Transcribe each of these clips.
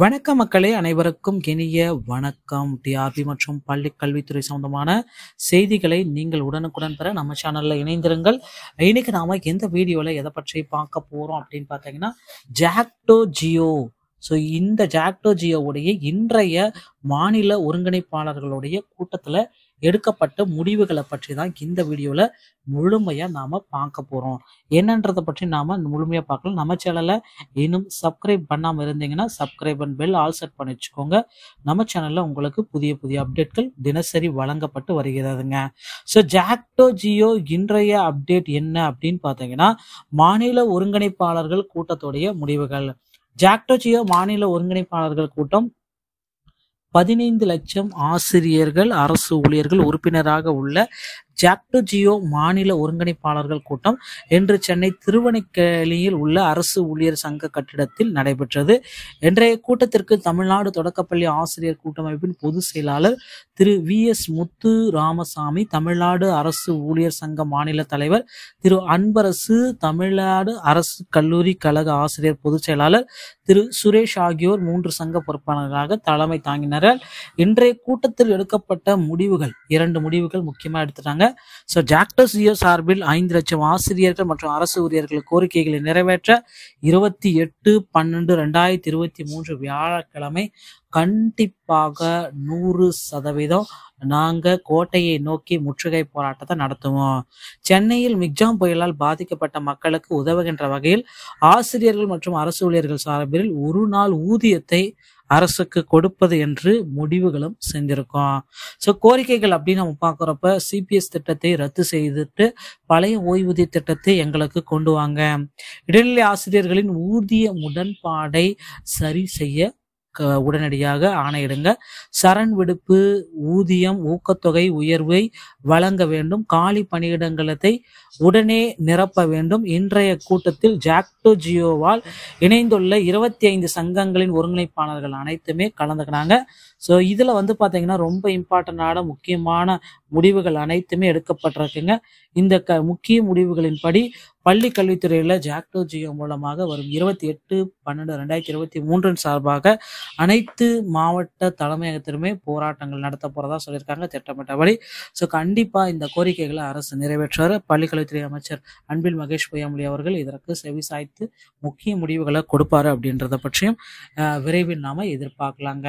வணக்க மக்களே அனைவருக்கும் இனிய வணக்கம் டிஆர்பி மற்றும் பள்ளி கல்வித்துறை சம்பந்தமான செய்திகளை நீங்கள் உடனுக்குடன் பெற நம்ம சேனலில் இணைந்திருங்கள் இன்னைக்கு நாம எந்த வீடியோவில் எதை பற்றி பார்க்க போகிறோம் அப்படின்னு பார்த்தீங்கன்னா ஜாக்டோ ஜியோ ஸோ இந்த ஜாக்டோ ஜியோவுடைய இன்றைய மாநில ஒருங்கிணைப்பாளர்களுடைய கூட்டத்தில் எடுக்கப்பட்ட முடிவுகளை பற்றி தான் இந்த வீடியோவில் முழுமையாக நாம் பார்க்க போகிறோம் என்னன்றதை பற்றி நாம் முழுமையாக பார்க்கலாம் நம்ம சேனலை இன்னும் சப்ஸ்கிரைப் பண்ணாமல் இருந்தீங்கன்னா subscribe and bell all set பண்ணி வச்சுக்கோங்க நம்ம சேனலில் உங்களுக்கு புதிய புதிய அப்டேட்கள் தினசரி வழங்கப்பட்டு வருகிறதுங்க ஸோ ஜாக்டோ ஜியோ இன்றைய அப்டேட் என்ன அப்படின்னு பார்த்தீங்கன்னா மாநில ஒருங்கிணைப்பாளர்கள் கூட்டத்துடைய முடிவுகள் ஜாக்டோ ஜியோ மாநில ஒருங்கிணைப்பாளர்கள் கூட்டம் பதினைந்து லட்சம் ஆசிரியர்கள் அரசு ஊழியர்கள் உறுப்பினராக உள்ள ஜாக்டு ஜியோ மாநில ஒருங்கிணைப்பாளர்கள் கூட்டம் இன்று சென்னை திருவணிக்கேலியில் உள்ள அரசு ஊழியர் சங்க கட்டிடத்தில் நடைபெற்றது இன்றைய கூட்டத்திற்கு தமிழ்நாடு தொடக்கப்பள்ளி ஆசிரியர் கூட்டமைப்பின் பொதுச் செயலாளர் திரு வி எஸ் முத்து ராமசாமி தமிழ்நாடு அரசு ஊழியர் சங்க மாநில தலைவர் திரு அன்பரசு தமிழ்நாடு அரசு கல்லூரி கழக ஆசிரியர் பொதுச் செயலாளர் திரு சுரேஷ் ஆகியோர் மூன்று சங்க பொறுப்பாளர்களாக தலைமை தாங்கினர் இன்றைய கூட்டத்தில் எடுக்கப்பட்ட முடிவுகள் இரண்டு முடிவுகள் முக்கியமாக எடுத்துட்டாங்க சொல்லியிருக்காங்க ஸோ ஜாக்டஸ் ஜியோ சார்பில் ஐந்து லட்சம் ஆசிரியர்கள் மற்றும் அரசு ஊழியர்கள் கோரிக்கைகளை நிறைவேற்ற இருபத்தி எட்டு பன்னெண்டு ரெண்டாயிரத்தி இருபத்தி மூன்று வியாழக்கிழமை கண்டிப்பாக நூறு சதவீதம் நாங்கள் கோட்டையை நோக்கி முற்றுகை போராட்டத்தை நடத்துவோம் சென்னையில் மிக்ஜாம் புயலால் பாதிக்கப்பட்ட மக்களுக்கு உதவுகின்ற வகையில் ஆசிரியர்கள் மற்றும் அரசு ஊழியர்கள் சார்பில் ஒரு நாள் ஊதியத்தை அரசுக்கு கொடுப்பது என்று முடிவுகளும் செஞ்சிருக்கோம் ஸோ கோரிக்கைகள் அப்படின்னு நம்ம பார்க்குறப்ப சிபிஎஸ் திட்டத்தை ரத்து செய்துட்டு பழைய ஓய்வூதிய திட்டத்தை எங்களுக்கு கொண்டு வாங்க இடைநிலை ஆசிரியர்களின் ஊதிய உடன்பாடை சரி செய்ய உடனடியாக ஆணையிடுங்க சரண் விடுப்பு ஊதியம் ஊக்கத்தொகை உயர்வை வழங்க வேண்டும் காலி பணியிடங்களத்தை உடனே நிரப்ப வேண்டும் இன்றைய கூட்டத்தில் ஜாக்டோ ஜியோவால் இணைந்துள்ள இருபத்தி ஐந்து சங்கங்களின் ஒருங்கிணைப்பாளர்கள் அனைத்துமே கலந்துக்கிறாங்க ஸோ இதில் வந்து பார்த்தீங்கன்னா ரொம்ப இம்பார்ட்டண்டான முக்கியமான முடிவுகள் அனைத்துமே எடுக்கப்பட்டிருக்குங்க இந்த க முக்கிய முடிவுகளின்படி பள்ளி கல்வித்துறையில் ஜாக்டோ ஜியோ மூலமாக வரும் இருபத்தி எட்டு பன்னெண்டு ரெண்டாயிரத்தி இருபத்தி மூன்றின் சார்பாக அனைத்து மாவட்ட தலைமையகத்திலுமே போராட்டங்கள் நடத்த போறதா சொல்லியிருக்காங்க திட்டமிட்டபடி ஸோ கண்டிப்பா இந்த கோரிக்கைகளை அரசு பள்ளி பள்ளிக்கல்வித்துறை அமைச்சர் அன்பில் மகேஷ் பொய்யாமொழி அவர்கள் இதற்கு செவி சாய்த்து முக்கிய முடிவுகளை கொடுப்பாரு அப்படின்றத பற்றியும் விரைவில் நாம எதிர்பார்க்கலாங்க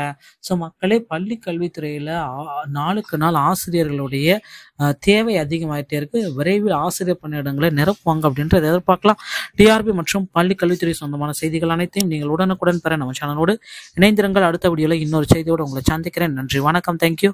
ஸோ மக்களே பள்ளி கல்வித்துறையில நாளுக்கு நாள் ஆசிரியர்களுடைய தேவை அதிகமாயிட்டே இருக்கு விரைவில் ஆசிரியர் பணியிடங்களை நிரப்புவாங்க அப்படின்னு அதை எதிர்பார்க்கலாம் டிஆர்பி மற்றும் பள்ளி கல்வித்துறை சொந்தமான செய்திகள் அனைத்தையும் நீங்கள் உடனுக்குடன் பெற நம்ம சேனலோடு இணைந்திருங்கள் அடுத்த வீடியோவில் இன்னொரு செய்தியோடு உங்களை சந்திக்கிறேன் நன்றி வணக்கம் தேங்க்யூ